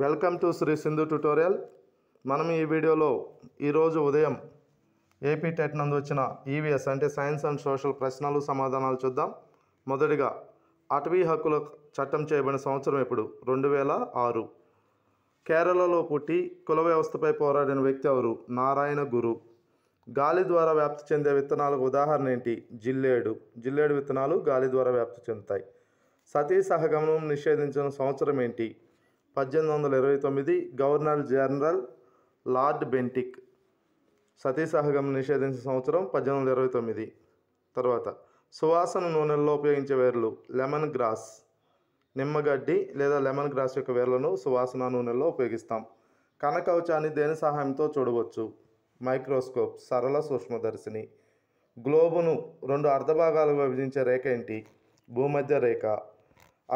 welcome to Shri Sindhu tutorial మనం ఈ వీడియోలో ఈరోజు ఉదయం ఏపీ టెట్ నందు వచ్చిన ఈవీఎస్ e అంటే సైన్స్ అండ్ సోషల్ ప్రశ్నలు సమాధానాలు చూద్దాం మొదటిగా అటవీ హక్కుల చట్టం చేయబడిన సంవత్సరం ఇప్పుడు రెండు వేల ఆరు కేరళలో పుట్టి కుల వ్యవస్థపై పోరాడిన వ్యక్తి ఎవరు నారాయణ గురు గాలి ద్వారా వ్యాప్తి చెందే విత్తనాలకు ఉదాహరణ ఏంటి జిల్లేడు జిల్లేడు విత్తనాలు గాలి ద్వారా వ్యాప్తి చెందుతాయి సతీ సహగమనం నిషేధించిన సంవత్సరం ఏంటి పద్దెనిమిది వందల ఇరవై తొమ్మిది గవర్నర్ జనరల్ లార్డ్ బెంటిక్ సతీసహగం నిషేధించిన సంవత్సరం పద్దెనిమిది వందల ఇరవై తొమ్మిది తర్వాత సువాసన నూనెల్లో ఉపయోగించే వేర్లు లెమన్ గ్రాస్ నిమ్మగడ్డి లేదా లెమన్ గ్రాస్ యొక్క వేర్లను సువాసన నూనెల్లో ఉపయోగిస్తాం కనకవచాన్ని దేని సహాయంతో చూడవచ్చు మైక్రోస్కోప్ సరళ సూక్ష్మదర్శిని గ్లోబును రెండు అర్ధభాగాలుగా విభజించే రేఖ ఏంటి భూమధ్య రేఖ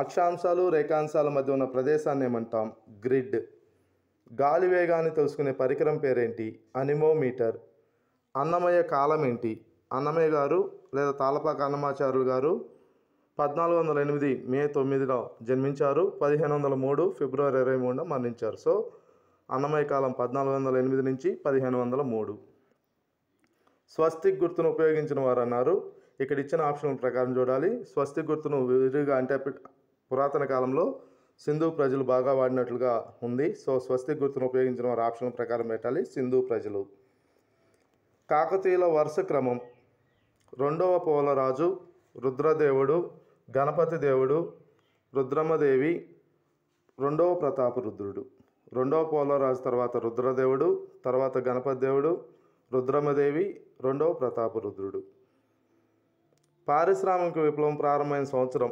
అక్షాంశాలు రేఖాంశాల మధ్య ఉన్న ప్రదేశాన్ని ఏమంటాం గ్రిడ్ గాలి వేగాన్ని తెలుసుకునే పరికరం పేరేంటి అనిమోమీటర్ అన్నమయ్య కాలం ఏంటి అన్నమయ్య గారు లేదా తాళపాక అన్నమాచారులు గారు పద్నాలుగు వందల ఎనిమిది మే తొమ్మిదిలో జన్మించారు పదిహేను వందల మూడు ఫిబ్రవరి ఇరవై మూడున మరణించారు సో అన్నమయ్య కాలం పద్నాలుగు వందల ఎనిమిది నుంచి పదిహేను వందల మూడు స్వస్తిక్ గుర్తును ఉపయోగించిన వారు అన్నారు ఇక్కడ ఇచ్చిన ఆప్షన్ ప్రకారం చూడాలి స్వస్తి గుర్తును విరిగా అంటే పురాతన కాలంలో సింధు ప్రజలు బాగా వాడినట్లుగా ఉంది సో స్వస్తి గుర్తును ఉపయోగించిన వారి ఆప్షన్ ప్రకారం పెట్టాలి సింధు ప్రజలు కాకతీయుల వరుస క్రమం రెండవ పోలరాజు రుద్రదేవుడు గణపతి దేవుడు రుద్రమ్మదేవి రెండవ ప్రతాప రుద్రుడు రెండవ పోలరాజు తర్వాత రుద్రదేవుడు తర్వాత గణపతి దేవుడు రుద్రమ్మదేవి రెండవ ప్రతాప రుద్రుడు పారిశ్రామిక విప్లవం ప్రారంభమైన సంవత్సరం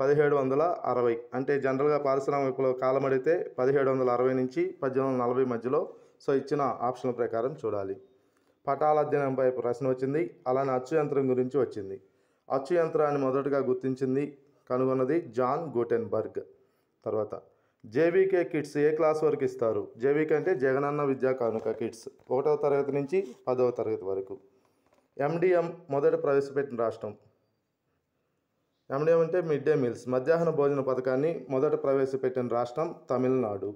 పదిహేడు వందల అరవై అంటే జనరల్గా పారిశ్రామిక విప్లవం కాలం అడిగితే పదిహేడు వందల అరవై నుంచి పద్దెనిమిది వందల నలభై మధ్యలో సో ఇచ్చిన ఆప్షన్ల ప్రకారం చూడాలి పటాల అధ్యయనంపై ప్రశ్న వచ్చింది అలానే అచ్చు యంత్రం గురించి వచ్చింది అచ్చు యంత్రాన్ని మొదటగా గుర్తించింది కనుగొన్నది జాన్ గూటెన్బర్గ్ తర్వాత జేవీకే కిట్స్ ఏ క్లాస్ వరకు ఇస్తారు జేవీకే అంటే జగనన్న విద్యా కానుక కిట్స్ ఒకటవ తరగతి నుంచి పదవ తరగతి వరకు ఎండిఎం మొదట ప్రవేశపెట్టిన రాష్ట్రం ఏమంటే మిడ్ డే మీల్స్ మధ్యాహ్న భోజన పథకాన్ని మొదట ప్రవేశపెట్టిన రాష్ట్రం Tamil Nadu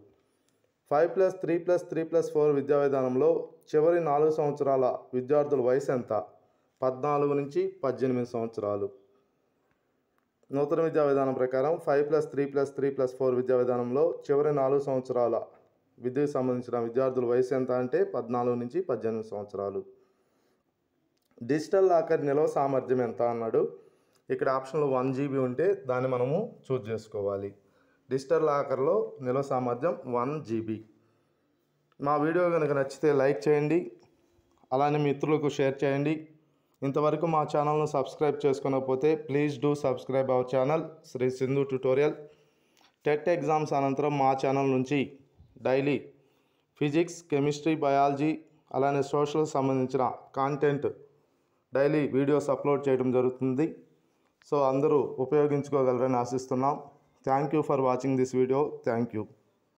five plus three plus three plus four విద్యా విధానంలో చివరి నాలుగు సంవత్సరాల విద్యార్థుల వయసు ఎంత పద్నాలుగు నుంచి పద్దెనిమిది సంవత్సరాలు నూతన విద్యా విధానం ప్రకారం five plus three plus three plus four విద్యా విధానంలో చివరి నాలుగు సంవత్సరాల విద్యకు సంబంధించిన విద్యార్థుల వయసు ఎంత అంటే పద్నాలుగు నుంచి పద్దెనిమిది సంవత్సరాలు డిజిటల్ లాకర్ నిల్వ సామర్థ్యం ఎంత అన్నాడు ఇక్కడ ఆప్షన్లో వన్ జీబీ ఉంటే దాన్ని మనము చూజ్ చేసుకోవాలి డిజిటల్ లాకర్లో నిల్వ సామర్థ్యం వన్ జీబీ మా వీడియో కనుక నచ్చితే లైక్ చేయండి అలానే మిత్రులకు షేర్ చేయండి ఇంతవరకు మా ఛానల్ను సబ్స్క్రైబ్ చేసుకోకపోతే please do subscribe our channel Shri Sindhu tutorial TET exams అనంతరం మా ఛానల్ నుంచి డైలీ ఫిజిక్స్ కెమిస్ట్రీ బయాలజీ అలానే సోషల్ సంబంధించిన కాంటెంట్ డైలీ వీడియోస్ అప్లోడ్ చేయడం జరుగుతుంది సో అందరూ ఉపయోగించుకోగలరని ఆశిస్తున్నాం thank you for watching this video thank you